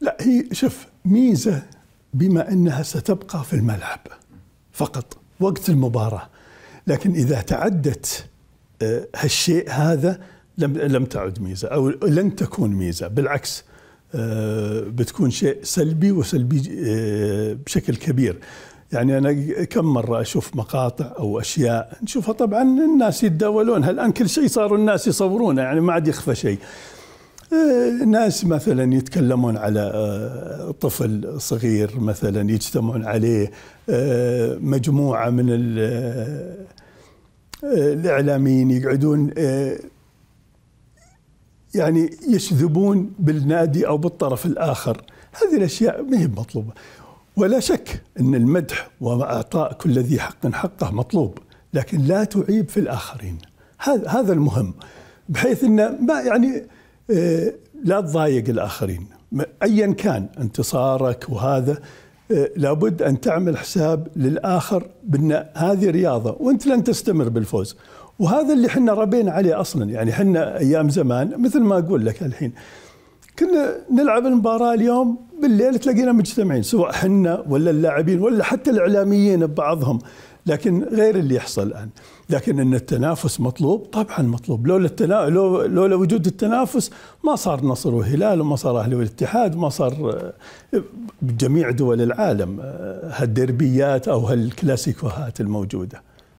لا هي شوف ميزه بما انها ستبقى في الملعب فقط وقت المباراه لكن اذا تعدت آه، هالشيء هذا لم لم تعد ميزه او لن تكون ميزه بالعكس آه، بتكون شيء سلبي وسلبي آه، بشكل كبير يعني انا كم مره اشوف مقاطع او اشياء نشوفها طبعا الناس يتداولونها الان كل شيء صاروا الناس يصورونه يعني ما عاد يخفى شيء ناس مثلا يتكلمون على آه، طفل صغير مثلا يجتمعون عليه آه، مجموعه من آه، الاعلاميين يقعدون يعني يشذبون بالنادي او بالطرف الاخر هذه الاشياء ما هي مطلوبه ولا شك ان المدح واعطاء كل ذي حق حقه مطلوب لكن لا تعيب في الاخرين هذا المهم بحيث انه ما يعني آه، لا تضايق الآخرين أيا كان انتصارك وهذا آه، لابد أن تعمل حساب للآخر بأن هذه رياضة وأنت لن تستمر بالفوز وهذا اللي حنا ربينا عليه أصلا يعني حنا أيام زمان مثل ما أقول لك الحين كنا نلعب المباراة اليوم بالليل تلاقينا مجتمعين سواء حنا ولا اللاعبين ولا حتى الإعلاميين ببعضهم لكن غير اللي يحصل الان لكن ان التنافس مطلوب طبعا مطلوب لولا التنا... لو... لولا وجود التنافس ما صار نصر وهلال وما صار اهلي والاتحاد ما صار آه، جميع دول العالم آه، هالدربيات او هالكلاسيكوهات الموجوده